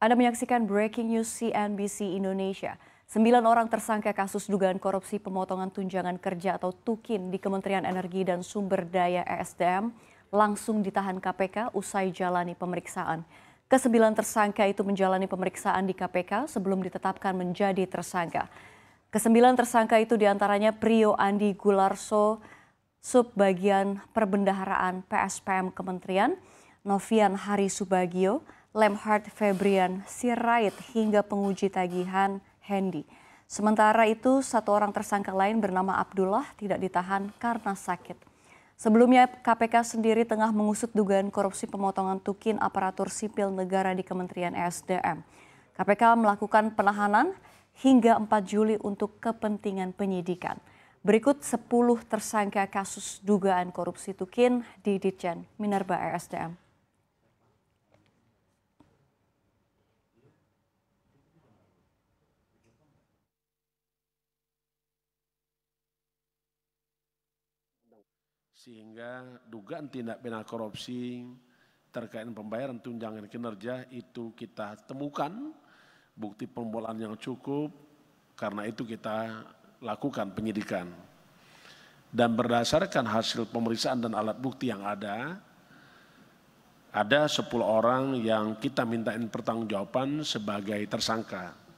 Anda menyaksikan Breaking News CNBC Indonesia. Sembilan orang tersangka kasus dugaan korupsi pemotongan tunjangan kerja atau TUKIN di Kementerian Energi dan Sumber Daya ESDM langsung ditahan KPK usai jalani pemeriksaan. Kesembilan tersangka itu menjalani pemeriksaan di KPK sebelum ditetapkan menjadi tersangka. Kesembilan tersangka itu diantaranya Prio Andi Gularso, Subbagian Perbendaharaan PSPM Kementerian, Novian Hari Subagio, Lemhard Febrian Sirait hingga penguji tagihan Hendy. Sementara itu, satu orang tersangka lain bernama Abdullah tidak ditahan karena sakit. Sebelumnya, KPK sendiri tengah mengusut dugaan korupsi pemotongan tukin aparatur sipil negara di Kementerian Sdm. KPK melakukan penahanan hingga 4 Juli untuk kepentingan penyidikan. Berikut 10 tersangka kasus dugaan korupsi tukin di Ditjen Minerba Sdm. Sehingga dugaan tindak pidana korupsi terkait pembayaran tunjangan kinerja itu kita temukan bukti pembolaan yang cukup karena itu kita lakukan penyidikan. Dan berdasarkan hasil pemeriksaan dan alat bukti yang ada, ada 10 orang yang kita mintain pertanggungjawaban sebagai tersangka.